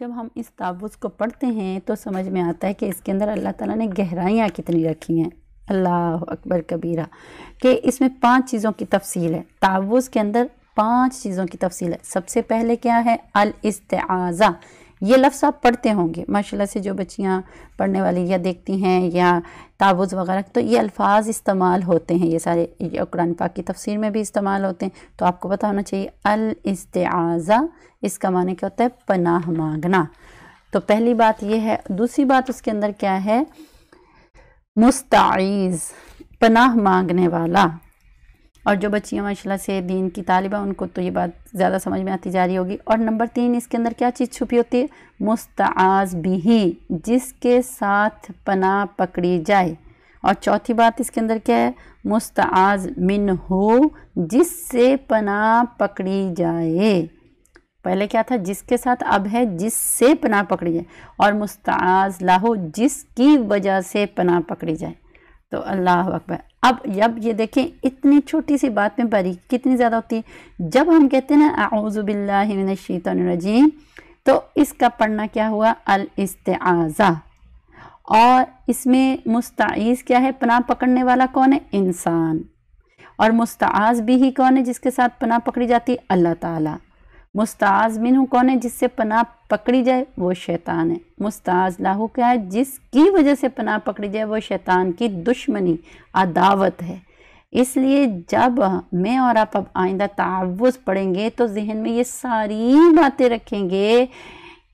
जब हम इस तावुज़ को पढ़ते हैं तो समझ में आता है कि इसके अंदर अल्लाह ताला ने गहराइयाँ कितनी रखी हैं अल्लाह अकबर कबीरा कि इसमें पांच चीज़ों की तफसील है तावुज़ के अंदर पांच चीज़ों की तफसील है सबसे पहले क्या है अल इस्तेज़ा ये लफ्ज़ आप पढ़ते होंगे माशाल्लाह से जो बच्चियाँ पढ़ने वाली या देखती हैं या तावुज़ वगैरह तो ये अल्फाज इस्तेमाल होते हैं ये सारे कुरान पाक की तफसीर में भी इस्तेमाल होते हैं तो आपको पता होना चाहिए अल इस्तेज़ा इसका माने क्या होता है पनाह मांगना तो पहली बात ये है दूसरी बात उसके अंदर क्या है मुस्ताइज़ पनाह मांगने वाला और जो बच्चियाँ माशाला से दीन की तालिबा उनको तो ये बात ज़्यादा समझ में आती जा रही होगी और नंबर तीन इसके अंदर क्या चीज़ छुपी होती है मुस्ताज भी जिसके साथ पना पकड़ी जाए और चौथी बात इसके अंदर क्या है मुस्ताज मिन हो जिससे पना पकड़ी जाए पहले क्या था जिसके साथ अब है जिससे पना पकड़ी जाए और मुस्ताज लाहो जिसकी वजह से पना पकड़ी जाए तो अल्लाह अकबर अब जब ये देखें इतनी छोटी सी बात में बारीक कितनी ज़्यादा होती है जब हम कहते हैं ना आउज़बिल्लाशीतरजीम तो इसका पढ़ना क्या हुआ अल इस्तेज़ा और इसमें मुस्तज़ क्या है पनाह पकड़ने वाला कौन है इंसान और मुस्ताज़ भी ही कौन है जिसके साथ पनाह पकड़ी जाती है अल्लाह ताला मुस्ताज मिन हूँ कौन है जिससे पनाह पकड़ी जाए वो शैतान है मुस्ताज लाहू क्या है जिसकी वजह से पनाह पकड़ी जाए वो शैतान की दुश्मनी अदावत है इसलिए जब मैं और आप अब आइंदा तावुज़ पढ़ेंगे तो जहन में ये सारी बातें रखेंगे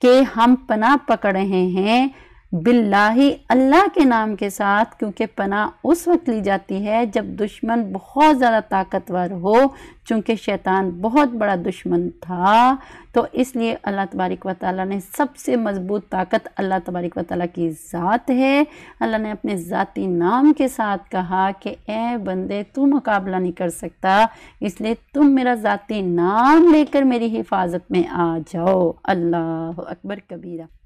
कि हम पनाह पकड़ रहे हैं बिल्लाही अल्लाह के नाम के साथ क्योंकि पना उस वक्त ली जाती है जब दुश्मन बहुत ज़्यादा ताकतवर हो चूँकि शैतान बहुत बड़ा दुश्मन था तो इसलिए अल्लाह तबारक व ताल ने सबसे मज़बूत ताकत अल्लाह तबारक व ताल की ज़ात है अल्लाह ने अपने ज़ाती नाम के साथ कहा कि ए बंदे तू मुकाबला नहीं कर सकता इसलिए तुम मेरा ज़ाती नाम लेकर मेरी हिफाजत में आ जाओ अल्लाह अकबर कबीरा